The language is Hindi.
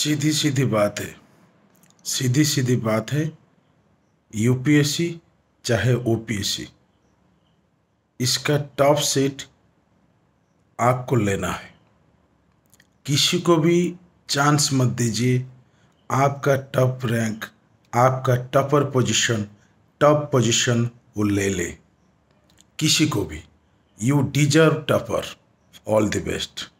सीधी सीधी बात है सीधी सीधी बात है यूपीएससी चाहे ओपीएससी इसका टॉप सेट आपको लेना है किसी को भी चांस मत दीजिए आपका टॉप रैंक आपका टॉपर पोजीशन टॉप पोजीशन वो ले ले किसी को भी you deserve topper all the best